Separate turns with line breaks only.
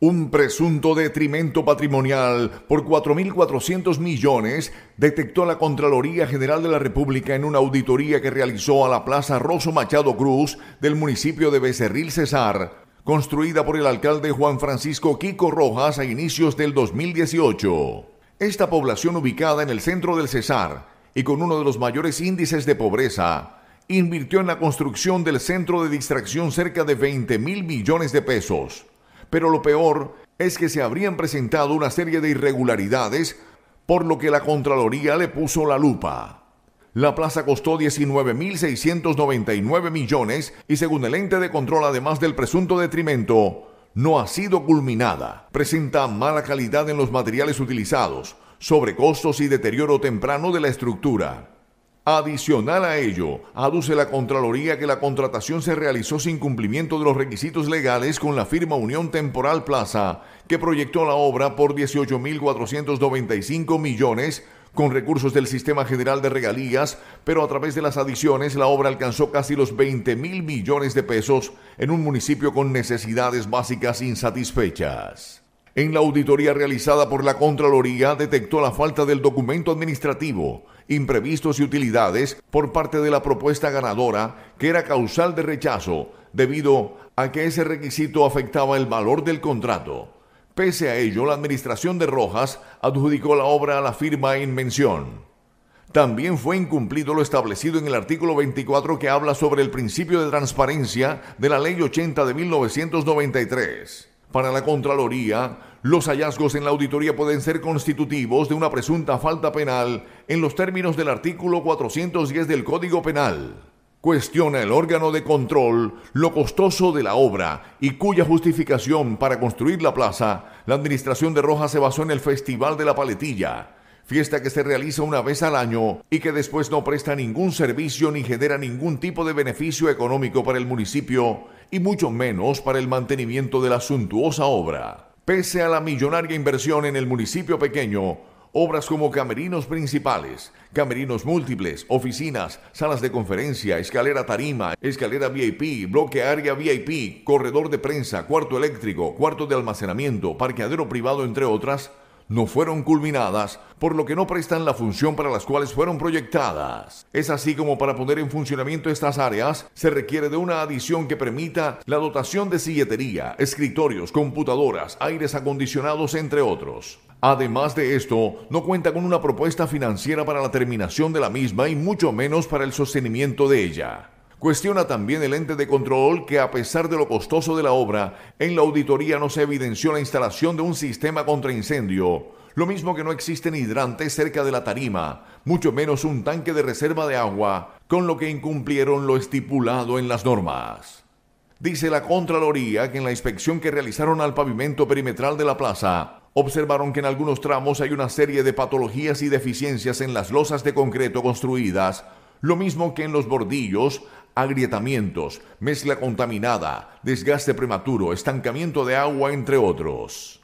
Un presunto detrimento patrimonial por 4.400 millones detectó la Contraloría General de la República en una auditoría que realizó a la Plaza Rosso Machado Cruz del municipio de Becerril Cesar, construida por el alcalde Juan Francisco Quico Rojas a inicios del 2018. Esta población ubicada en el centro del Cesar y con uno de los mayores índices de pobreza, invirtió en la construcción del centro de distracción cerca de 20.000 mil millones de pesos pero lo peor es que se habrían presentado una serie de irregularidades, por lo que la Contraloría le puso la lupa. La plaza costó 19.699 millones y según el ente de control, además del presunto detrimento, no ha sido culminada. Presenta mala calidad en los materiales utilizados, sobrecostos y deterioro temprano de la estructura. Adicional a ello, aduce la Contraloría que la contratación se realizó sin cumplimiento de los requisitos legales con la firma Unión Temporal Plaza, que proyectó la obra por 18.495 millones con recursos del Sistema General de Regalías, pero a través de las adiciones la obra alcanzó casi los 20.000 millones de pesos en un municipio con necesidades básicas insatisfechas. En la auditoría realizada por la Contraloría detectó la falta del documento administrativo, imprevistos y utilidades por parte de la propuesta ganadora que era causal de rechazo debido a que ese requisito afectaba el valor del contrato. Pese a ello, la Administración de Rojas adjudicó la obra a la firma en mención. También fue incumplido lo establecido en el artículo 24 que habla sobre el principio de transparencia de la Ley 80 de 1993. Para la Contraloría, los hallazgos en la auditoría pueden ser constitutivos de una presunta falta penal en los términos del artículo 410 del Código Penal. Cuestiona el órgano de control lo costoso de la obra y cuya justificación para construir la plaza, la administración de Rojas se basó en el Festival de la Paletilla, fiesta que se realiza una vez al año y que después no presta ningún servicio ni genera ningún tipo de beneficio económico para el municipio y mucho menos para el mantenimiento de la suntuosa obra. Pese a la millonaria inversión en el municipio pequeño, Obras como camerinos principales, camerinos múltiples, oficinas, salas de conferencia, escalera tarima, escalera VIP, bloque área VIP, corredor de prensa, cuarto eléctrico, cuarto de almacenamiento, parqueadero privado, entre otras, no fueron culminadas, por lo que no prestan la función para las cuales fueron proyectadas. Es así como para poner en funcionamiento estas áreas se requiere de una adición que permita la dotación de silletería, escritorios, computadoras, aires acondicionados, entre otros. Además de esto, no cuenta con una propuesta financiera para la terminación de la misma y mucho menos para el sostenimiento de ella. Cuestiona también el ente de control que a pesar de lo costoso de la obra, en la auditoría no se evidenció la instalación de un sistema contra incendio, lo mismo que no existen hidrantes cerca de la tarima, mucho menos un tanque de reserva de agua, con lo que incumplieron lo estipulado en las normas. Dice la Contraloría que en la inspección que realizaron al pavimento perimetral de la plaza, observaron que en algunos tramos hay una serie de patologías y deficiencias en las losas de concreto construidas, lo mismo que en los bordillos, agrietamientos, mezcla contaminada, desgaste prematuro, estancamiento de agua, entre otros.